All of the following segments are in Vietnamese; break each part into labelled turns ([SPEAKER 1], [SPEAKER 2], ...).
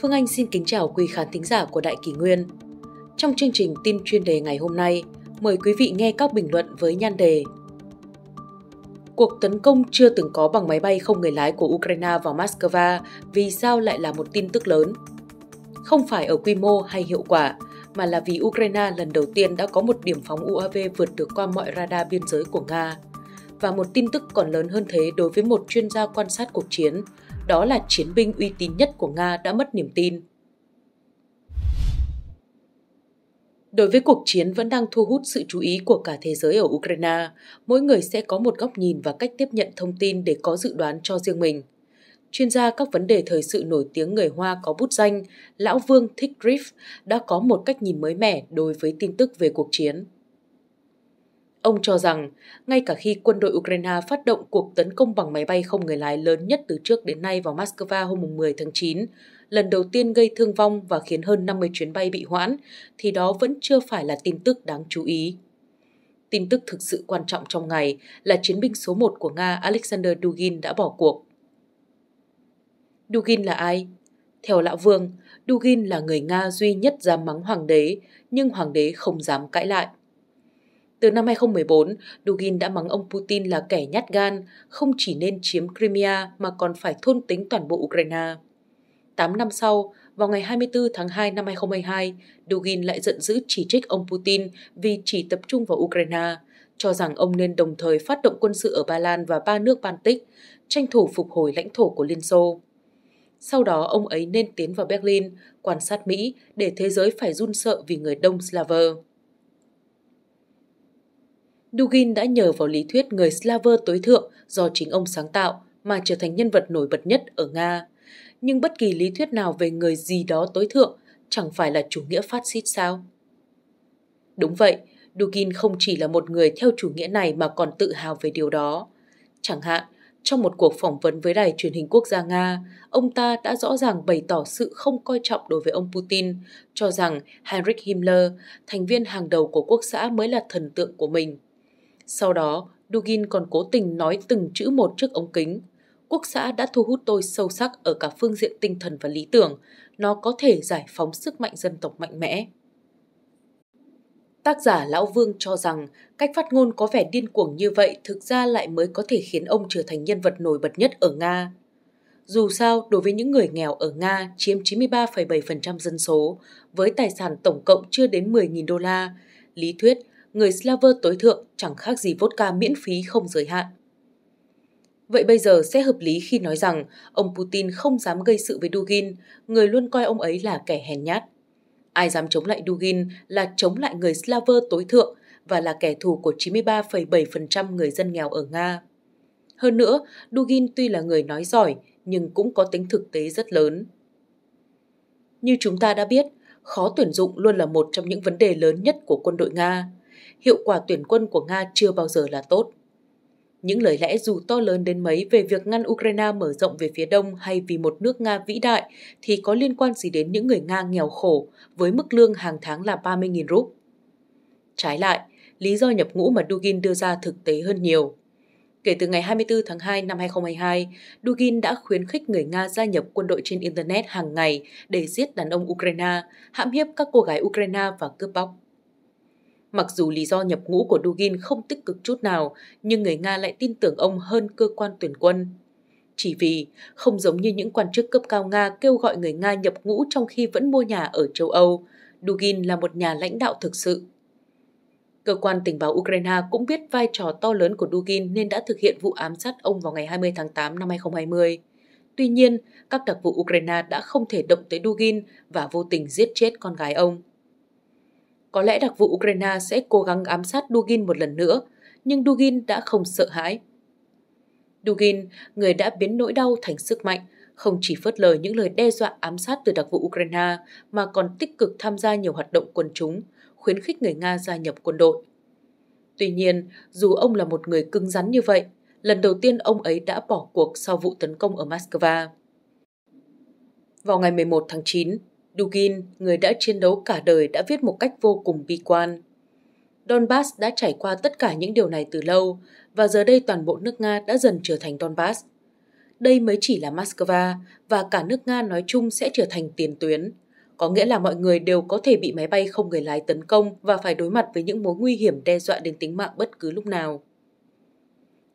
[SPEAKER 1] Phương Anh xin kính chào quý khán thính giả của Đại Kỳ Nguyên. Trong chương trình tin chuyên đề ngày hôm nay, mời quý vị nghe các bình luận với nhan đề Cuộc tấn công chưa từng có bằng máy bay không người lái của Ukraine vào Moscow vì sao lại là một tin tức lớn? Không phải ở quy mô hay hiệu quả, mà là vì Ukraine lần đầu tiên đã có một điểm phóng UAV vượt được qua mọi radar biên giới của Nga. Và một tin tức còn lớn hơn thế đối với một chuyên gia quan sát cuộc chiến, đó là chiến binh uy tín nhất của Nga đã mất niềm tin. Đối với cuộc chiến vẫn đang thu hút sự chú ý của cả thế giới ở Ukraine, mỗi người sẽ có một góc nhìn và cách tiếp nhận thông tin để có dự đoán cho riêng mình. Chuyên gia các vấn đề thời sự nổi tiếng người Hoa có bút danh, Lão Vương Thích Griff đã có một cách nhìn mới mẻ đối với tin tức về cuộc chiến. Ông cho rằng, ngay cả khi quân đội Ukraine phát động cuộc tấn công bằng máy bay không người lái lớn nhất từ trước đến nay vào Moscow hôm 10 tháng 9, lần đầu tiên gây thương vong và khiến hơn 50 chuyến bay bị hoãn, thì đó vẫn chưa phải là tin tức đáng chú ý. Tin tức thực sự quan trọng trong ngày là chiến binh số 1 của Nga Alexander Dugin đã bỏ cuộc. Dugin là ai? Theo Lão Vương, Dugin là người Nga duy nhất dám mắng hoàng đế, nhưng hoàng đế không dám cãi lại. Từ năm 2014, Dugin đã mắng ông Putin là kẻ nhát gan, không chỉ nên chiếm Crimea mà còn phải thôn tính toàn bộ Ukraine. Tám năm sau, vào ngày 24 tháng 2 năm 2022, Dugin lại giận dữ chỉ trích ông Putin vì chỉ tập trung vào Ukraine, cho rằng ông nên đồng thời phát động quân sự ở Ba Lan và ba nước Baltic, tranh thủ phục hồi lãnh thổ của Liên Xô. Sau đó, ông ấy nên tiến vào Berlin, quan sát Mỹ để thế giới phải run sợ vì người Đông Slaver. Dugin đã nhờ vào lý thuyết người Slaver tối thượng do chính ông sáng tạo mà trở thành nhân vật nổi bật nhất ở Nga. Nhưng bất kỳ lý thuyết nào về người gì đó tối thượng chẳng phải là chủ nghĩa phát xít sao? Đúng vậy, Dugin không chỉ là một người theo chủ nghĩa này mà còn tự hào về điều đó. Chẳng hạn, trong một cuộc phỏng vấn với đài truyền hình quốc gia Nga, ông ta đã rõ ràng bày tỏ sự không coi trọng đối với ông Putin, cho rằng Heinrich Himmler, thành viên hàng đầu của quốc xã mới là thần tượng của mình. Sau đó, Dugin còn cố tình nói từng chữ một trước ống kính. Quốc xã đã thu hút tôi sâu sắc ở cả phương diện tinh thần và lý tưởng. Nó có thể giải phóng sức mạnh dân tộc mạnh mẽ. Tác giả Lão Vương cho rằng cách phát ngôn có vẻ điên cuồng như vậy thực ra lại mới có thể khiến ông trở thành nhân vật nổi bật nhất ở Nga. Dù sao, đối với những người nghèo ở Nga chiếm 93,7% dân số, với tài sản tổng cộng chưa đến 10.000 đô la, lý thuyết người Slaver tối thượng chẳng khác gì vodka miễn phí không giới hạn. Vậy bây giờ sẽ hợp lý khi nói rằng ông Putin không dám gây sự với Dugin, người luôn coi ông ấy là kẻ hèn nhát. Ai dám chống lại Dugin là chống lại người Slaver tối thượng và là kẻ thù của 93,7% người dân nghèo ở Nga. Hơn nữa, Dugin tuy là người nói giỏi nhưng cũng có tính thực tế rất lớn. Như chúng ta đã biết, khó tuyển dụng luôn là một trong những vấn đề lớn nhất của quân đội Nga hiệu quả tuyển quân của Nga chưa bao giờ là tốt. Những lời lẽ dù to lớn đến mấy về việc ngăn Ukraine mở rộng về phía đông hay vì một nước Nga vĩ đại thì có liên quan gì đến những người Nga nghèo khổ với mức lương hàng tháng là 30.000 rúp. Trái lại, lý do nhập ngũ mà Dugin đưa ra thực tế hơn nhiều. Kể từ ngày 24 tháng 2 năm 2022, Dugin đã khuyến khích người Nga gia nhập quân đội trên Internet hàng ngày để giết đàn ông Ukraine, hãm hiếp các cô gái Ukraine và cướp bóc. Mặc dù lý do nhập ngũ của Dugin không tích cực chút nào, nhưng người Nga lại tin tưởng ông hơn cơ quan tuyển quân. Chỉ vì, không giống như những quan chức cấp cao Nga kêu gọi người Nga nhập ngũ trong khi vẫn mua nhà ở châu Âu, Dugin là một nhà lãnh đạo thực sự. Cơ quan tình báo Ukraine cũng biết vai trò to lớn của Dugin nên đã thực hiện vụ ám sát ông vào ngày 20 tháng 8 năm 2020. Tuy nhiên, các đặc vụ Ukraine đã không thể động tới Dugin và vô tình giết chết con gái ông. Có lẽ đặc vụ Ukraine sẽ cố gắng ám sát Dugin một lần nữa, nhưng Dugin đã không sợ hãi. Dugin, người đã biến nỗi đau thành sức mạnh, không chỉ phớt lờ những lời đe dọa ám sát từ đặc vụ Ukraine mà còn tích cực tham gia nhiều hoạt động quân chúng, khuyến khích người Nga gia nhập quân đội. Tuy nhiên, dù ông là một người cứng rắn như vậy, lần đầu tiên ông ấy đã bỏ cuộc sau vụ tấn công ở Moscow. Vào ngày 11 tháng 9, Dugin, người đã chiến đấu cả đời đã viết một cách vô cùng bi quan. Donbass đã trải qua tất cả những điều này từ lâu và giờ đây toàn bộ nước Nga đã dần trở thành Donbass. Đây mới chỉ là Moscow và cả nước Nga nói chung sẽ trở thành tiền tuyến. Có nghĩa là mọi người đều có thể bị máy bay không người lái tấn công và phải đối mặt với những mối nguy hiểm đe dọa đến tính mạng bất cứ lúc nào.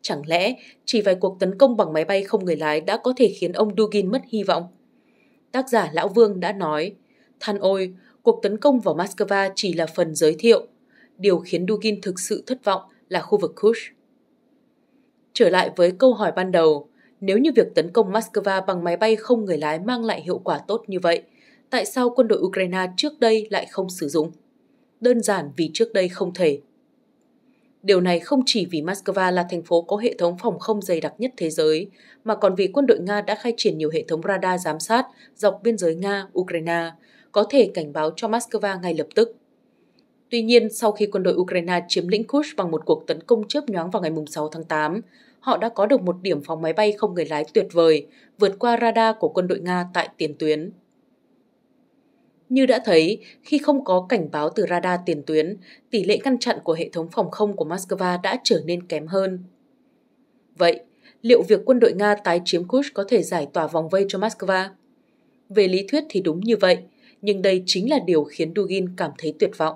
[SPEAKER 1] Chẳng lẽ chỉ vài cuộc tấn công bằng máy bay không người lái đã có thể khiến ông Dugin mất hy vọng? tác giả Lão Vương đã nói, than ôi, cuộc tấn công vào Moscow chỉ là phần giới thiệu. Điều khiến Dugin thực sự thất vọng là khu vực Kush. Trở lại với câu hỏi ban đầu, nếu như việc tấn công Moscow bằng máy bay không người lái mang lại hiệu quả tốt như vậy, tại sao quân đội Ukraine trước đây lại không sử dụng? Đơn giản vì trước đây không thể Điều này không chỉ vì Moscow là thành phố có hệ thống phòng không dày đặc nhất thế giới, mà còn vì quân đội Nga đã khai triển nhiều hệ thống radar giám sát dọc biên giới Nga-Ukraine, có thể cảnh báo cho Moscow ngay lập tức. Tuy nhiên, sau khi quân đội Ukraine chiếm lĩnh Kursk bằng một cuộc tấn công chớp nhoáng vào ngày 6 tháng 8, họ đã có được một điểm phóng máy bay không người lái tuyệt vời, vượt qua radar của quân đội Nga tại tiền tuyến. Như đã thấy, khi không có cảnh báo từ radar tiền tuyến, tỷ lệ ngăn chặn của hệ thống phòng không của Moscow đã trở nên kém hơn. Vậy, liệu việc quân đội Nga tái chiếm Kursk có thể giải tỏa vòng vây cho Moscow? Về lý thuyết thì đúng như vậy, nhưng đây chính là điều khiến Dugin cảm thấy tuyệt vọng.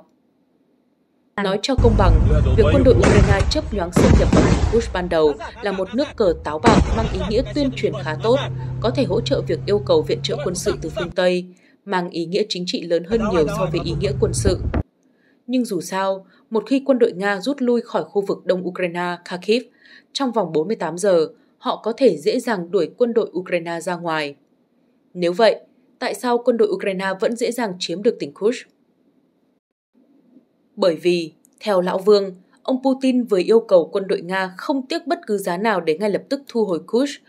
[SPEAKER 1] Nói cho công bằng, việc quân đội Ukraine chấp nhoáng xâm nhập vào Kursk ban đầu là một nước cờ táo bạo mang ý nghĩa tuyên truyền khá tốt, có thể hỗ trợ việc yêu cầu viện trợ quân sự từ phương Tây, mang ý nghĩa chính trị lớn hơn nhiều so với ý nghĩa quân sự. Nhưng dù sao, một khi quân đội Nga rút lui khỏi khu vực đông Ukraine Kharkiv, trong vòng 48 giờ, họ có thể dễ dàng đuổi quân đội Ukraine ra ngoài. Nếu vậy, tại sao quân đội Ukraine vẫn dễ dàng chiếm được tỉnh Kush? Bởi vì, theo Lão Vương, ông Putin vừa yêu cầu quân đội Nga không tiếc bất cứ giá nào để ngay lập tức thu hồi Kush,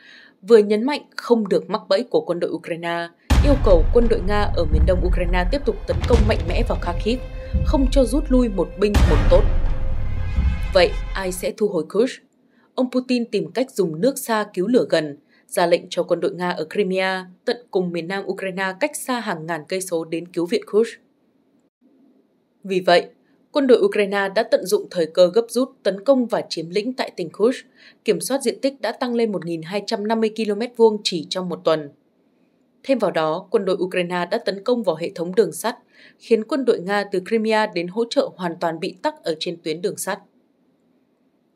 [SPEAKER 1] vừa nhấn mạnh không được mắc bẫy của quân đội Ukraine – yêu cầu quân đội Nga ở miền đông Ukraine tiếp tục tấn công mạnh mẽ vào Kharkiv, không cho rút lui một binh một tốt. Vậy ai sẽ thu hồi Kursk? Ông Putin tìm cách dùng nước xa cứu lửa gần, ra lệnh cho quân đội Nga ở Crimea tận cùng miền nam Ukraine cách xa hàng ngàn cây số đến cứu viện Kursk. Vì vậy, quân đội Ukraine đã tận dụng thời cơ gấp rút tấn công và chiếm lĩnh tại tỉnh Kursk, kiểm soát diện tích đã tăng lên 1.250 km vuông chỉ trong một tuần. Thêm vào đó, quân đội Ukraine đã tấn công vào hệ thống đường sắt, khiến quân đội Nga từ Crimea đến hỗ trợ hoàn toàn bị tắc ở trên tuyến đường sắt.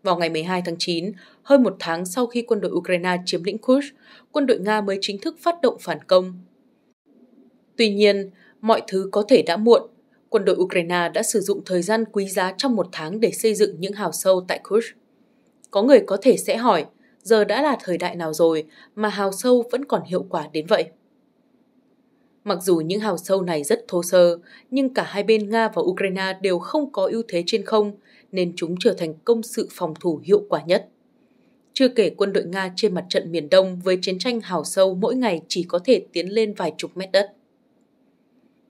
[SPEAKER 1] Vào ngày 12 tháng 9, hơn một tháng sau khi quân đội Ukraine chiếm lĩnh Kursk, quân đội Nga mới chính thức phát động phản công. Tuy nhiên, mọi thứ có thể đã muộn. Quân đội Ukraine đã sử dụng thời gian quý giá trong một tháng để xây dựng những hào sâu tại Kursk. Có người có thể sẽ hỏi, giờ đã là thời đại nào rồi mà hào sâu vẫn còn hiệu quả đến vậy? Mặc dù những hào sâu này rất thô sơ, nhưng cả hai bên Nga và Ukraine đều không có ưu thế trên không, nên chúng trở thành công sự phòng thủ hiệu quả nhất. Chưa kể quân đội Nga trên mặt trận miền Đông với chiến tranh hào sâu mỗi ngày chỉ có thể tiến lên vài chục mét đất.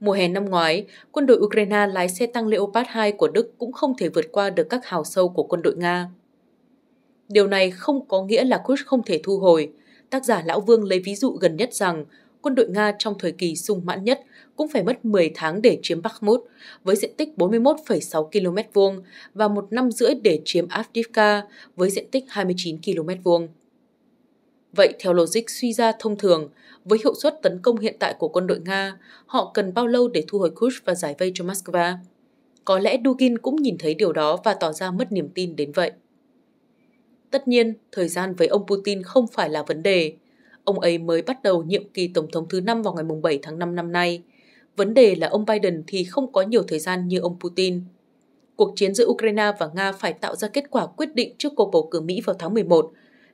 [SPEAKER 1] Mùa hè năm ngoái, quân đội Ukraine lái xe tăng Leopard 2 của Đức cũng không thể vượt qua được các hào sâu của quân đội Nga. Điều này không có nghĩa là Kurs không thể thu hồi. Tác giả Lão Vương lấy ví dụ gần nhất rằng quân đội Nga trong thời kỳ sung mãn nhất cũng phải mất 10 tháng để chiếm Bakhmut với diện tích 41,6 km vuông và một năm rưỡi để chiếm Avdiivka với diện tích 29 km vuông. Vậy theo logic suy ra thông thường, với hiệu suất tấn công hiện tại của quân đội Nga, họ cần bao lâu để thu hồi Kush và giải vây cho Moscow? Có lẽ Dugin cũng nhìn thấy điều đó và tỏ ra mất niềm tin đến vậy. Tất nhiên, thời gian với ông Putin không phải là vấn đề. Ông ấy mới bắt đầu nhiệm kỳ Tổng thống thứ năm vào ngày 7 tháng 5 năm nay. Vấn đề là ông Biden thì không có nhiều thời gian như ông Putin. Cuộc chiến giữa Ukraine và Nga phải tạo ra kết quả quyết định trước cuộc bầu cử Mỹ vào tháng 11.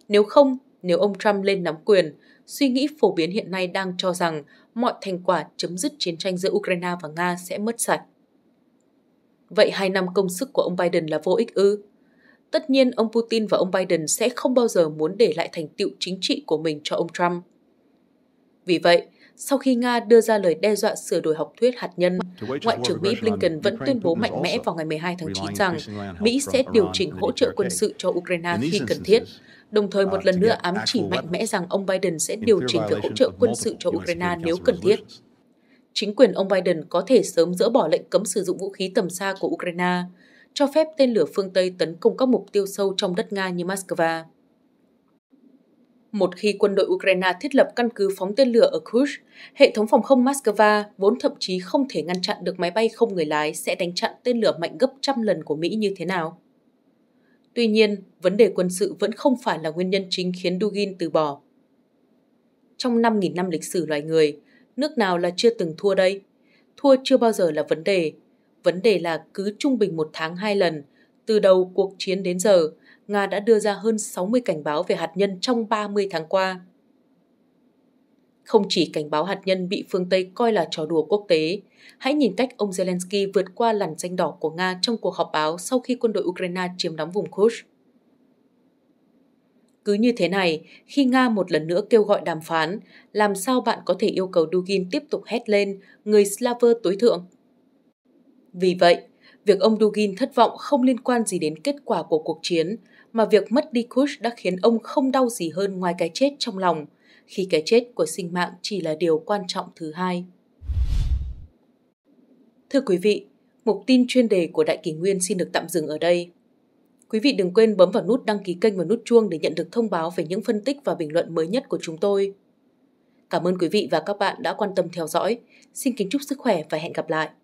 [SPEAKER 1] Nếu không, nếu ông Trump lên nắm quyền, suy nghĩ phổ biến hiện nay đang cho rằng mọi thành quả chấm dứt chiến tranh giữa Ukraine và Nga sẽ mất sạch. Vậy hai năm công sức của ông Biden là vô ích ư? tất nhiên ông Putin và ông Biden sẽ không bao giờ muốn để lại thành tựu chính trị của mình cho ông Trump. Vì vậy, sau khi Nga đưa ra lời đe dọa sửa đổi học thuyết hạt nhân, Ngoại trưởng Mỹ Blinken vẫn tuyên bố mạnh mẽ vào ngày 12 tháng 9 rằng Mỹ sẽ điều chỉnh hỗ trợ quân sự cho Ukraine khi cần thiết, đồng thời một uh, lần nữa ám chỉ mạnh mẽ rằng ông Biden sẽ điều chỉnh việc hỗ trợ quân sự cho Ukraine nếu cần thiết. Chính quyền ông Biden có thể sớm dỡ bỏ lệnh cấm sử dụng vũ khí tầm xa của Ukraine, cho phép tên lửa phương Tây tấn công các mục tiêu sâu trong đất Nga như Moscow. Một khi quân đội Ukraine thiết lập căn cứ phóng tên lửa ở Kursk, hệ thống phòng không Moscow vốn thậm chí không thể ngăn chặn được máy bay không người lái sẽ đánh chặn tên lửa mạnh gấp trăm lần của Mỹ như thế nào. Tuy nhiên, vấn đề quân sự vẫn không phải là nguyên nhân chính khiến Dugin từ bỏ. Trong 5.000 năm lịch sử loài người, nước nào là chưa từng thua đây? Thua chưa bao giờ là vấn đề, Vấn đề là cứ trung bình một tháng hai lần, từ đầu cuộc chiến đến giờ, Nga đã đưa ra hơn 60 cảnh báo về hạt nhân trong 30 tháng qua. Không chỉ cảnh báo hạt nhân bị phương Tây coi là trò đùa quốc tế, hãy nhìn cách ông Zelensky vượt qua làn danh đỏ của Nga trong cuộc họp báo sau khi quân đội Ukraine chiếm đóng vùng Kursk. Cứ như thế này, khi Nga một lần nữa kêu gọi đàm phán, làm sao bạn có thể yêu cầu Dugin tiếp tục hét lên người Slaver tối thượng? Vì vậy, việc ông Dugin thất vọng không liên quan gì đến kết quả của cuộc chiến, mà việc mất đi Kush đã khiến ông không đau gì hơn ngoài cái chết trong lòng, khi cái chết của sinh mạng chỉ là điều quan trọng thứ hai. Thưa quý vị, mục tin chuyên đề của Đại Kỷ Nguyên xin được tạm dừng ở đây. Quý vị đừng quên bấm vào nút đăng ký kênh và nút chuông để nhận được thông báo về những phân tích và bình luận mới nhất của chúng tôi. Cảm ơn quý vị và các bạn đã quan tâm theo dõi. Xin kính chúc sức khỏe và hẹn gặp lại.